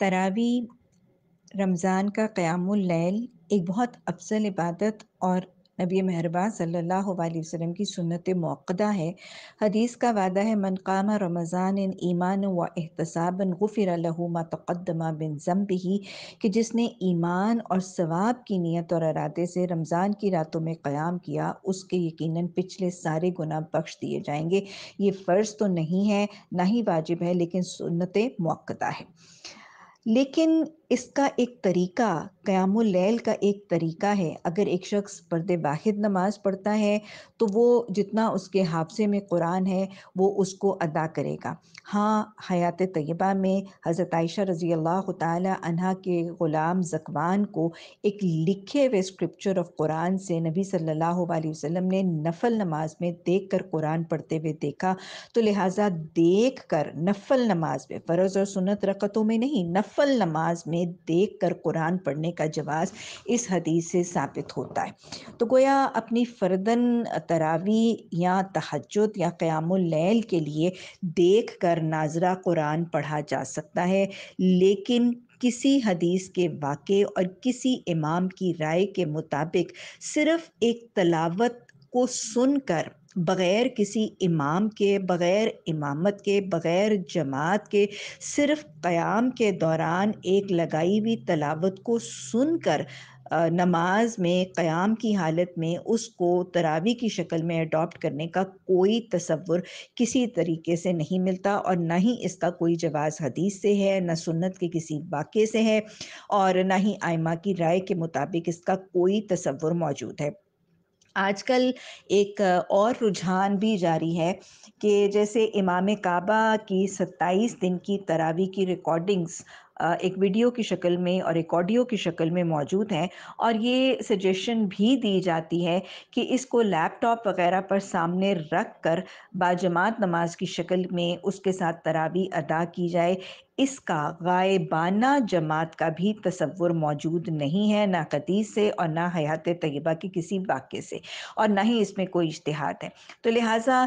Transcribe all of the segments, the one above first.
तरावी रमज़ान का क़यामुल्लैल एक बहुत अफजल इबादत और नबी मेहरबान सल्लल्लाहु अलैहि वसल्लम की सुन्नत मौक़दा है हदीस का वादा है मनकाम रमज़ान इन ईमान व एहतसाबन गफ़िर लहुमा तकदमा बिन जम्बी कि जिसने ईमान और सवाब की नीयत और अरादे से रमज़ान की रातों में क़याम किया उसके यकीनन पिछले सारे गुना बख्श दिए जाएंगे ये फ़र्ज़ तो नहीं है ना ही वाजिब है लेकिन सुनत मौक़दा है लेकिन इसका एक तरीका क़यामुलैल का एक तरीका है अगर एक शख्स पर्दे वाहिद नमाज़ पढ़ता है तो वो जितना उसके हाफसे में कुरान है वो उसको अदा करेगा हाँ हयात तय्यबा में हज़रत आयशा रज़ी अल्लाह तहा के ग़ुलाम जकवान को एक लिखे हुए स्क्रिप्चर ऑफ कुरान से नबी सल्लल्लाहु अलैहि वसल्लम ने नफल नमाज में देख कर कुरान पढ़ते हुए देखा तो लिहाजा देख कर नफल नमाज में फ़र्ज़ और सुनत रकतों में नहीं नफल नमाज में हमें देख कर कुरान पढ़ने का जवाब इस हदीस से साबित होता है तो गोया अपनी फ़र्दन तरावी या तहजद या क़्यामल के लिए देख कर नाजरा कुरान पढ़ा जा सकता है लेकिन किसी हदीस के वाक़े और किसी इमाम की राय के मुताबिक सिर्फ़ एक तलावत को सुनकर बग़ैर किसी इमाम के बग़ैर इमामत के बग़ैर जमात के सिर्फ क़याम के दौरान एक लगाई हुई तलावत को सुनकर नमाज में क़याम की हालत में उसको तरावी की शक्ल में अडॉप्ट करने का कोई तस्वुर किसी तरीके से नहीं मिलता और ना ही इसका कोई जवाज़ हदीस से है ना सुन्नत के किसी वाक़े से है और ना ही आयमा की राय के मुताबिक इसका कोई तस्वुर मौजूद है आजकल एक और रुझान भी जारी है कि जैसे इमाम काबा की 27 दिन की तरावी की रिकॉर्डिंग्स एक वीडियो की शक्ल में और एक ऑडियो की शक्ल में मौजूद हैं और ये सजेशन भी दी जाती है कि इसको लैपटॉप वगैरह पर सामने रख कर बाजमात नमाज की शक्ल में उसके साथ तरावी अदा की जाए इसका गायबाना जमात का भी तस्वुर मौजूद नहीं है ना कदीस से और ना हयात तयबा के किसी वाक्य से और ना ही इसमें कोई इश्तहात है तो लिहाजा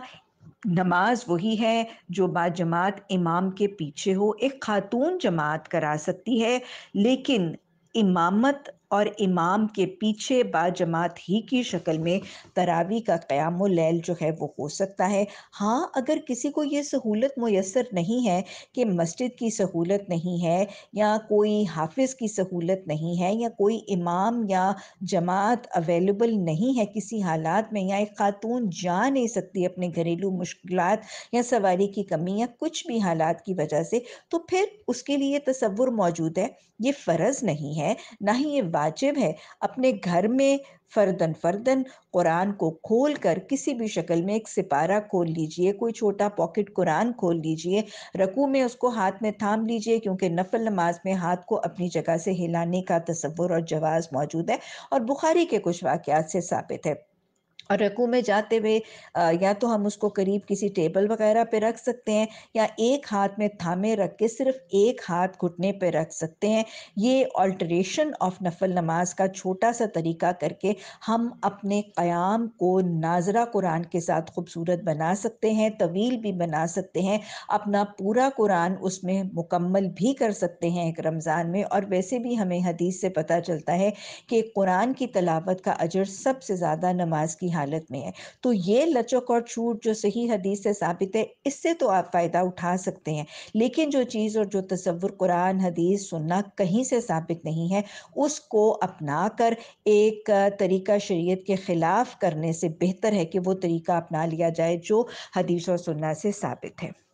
नमाज वही है जो जमात इमाम के पीछे हो एक खातून जमात करा सकती है लेकिन इमामत और इमाम के पीछे बाजमात ही की शक्ल में तरावी का क़्याम लैल जो है वो हो सकता है हाँ अगर किसी को ये सहूलत मैसर नहीं है कि मस्जिद की सहूलत नहीं है या कोई हाफिज़ की सहूलत नहीं है या कोई इमाम या जमात अवेलेबल नहीं है किसी हालात में या एक खातून जा नहीं सकती अपने घरेलू मुश्किल या सवारी की कमी या कुछ भी हालात की वजह से तो फिर उसके लिए तस्वुर मौजूद है ये फ़र्ज़ नहीं है ना ही ये वाजिब है अपने घर में फर्दन फर्दन कुरान को खोल कर किसी भी शक्ल में एक सिपारा खोल लीजिए कोई छोटा पॉकेट कुरान खोल लीजिए रकू में उसको हाथ में थाम लीजिए क्योंकि नफल नमाज में हाथ को अपनी जगह से हिलाने का तस्वुर और जवाज़ मौजूद है और बुखारी के कुछ वाक़ से साबित है और रकू में जाते हुए या तो हम उसको करीब किसी टेबल वगैरह पे रख सकते हैं या एक हाथ में थामे रख के सिर्फ एक हाथ घुटने पे रख सकते हैं ये ऑल्ट्रेशन ऑफ नफल नमाज का छोटा सा तरीका करके हम अपने क़याम को नाजरा कुरान के साथ खूबसूरत बना सकते हैं तवील भी बना सकते हैं अपना पूरा कुरान उसमें मुकम्मल भी कर सकते हैं एक रमज़ान में और वैसे भी हमें हदीस से पता चलता है कि कुरान की तलावत का अजर सबसे ज़्यादा नमाज की हालत में है तो ये लचक और छूट जो सही हदीस से साबित है इससे तो आप फ़ायदा उठा सकते हैं लेकिन जो चीज़ और जो तस्वुर कुरान हदीस सुनना कहीं से साबित नहीं है उसको अपना कर एक तरीका शरीयत के ख़िलाफ़ करने से बेहतर है कि वो तरीका अपना लिया जाए जो हदीस और सुनना से साबित है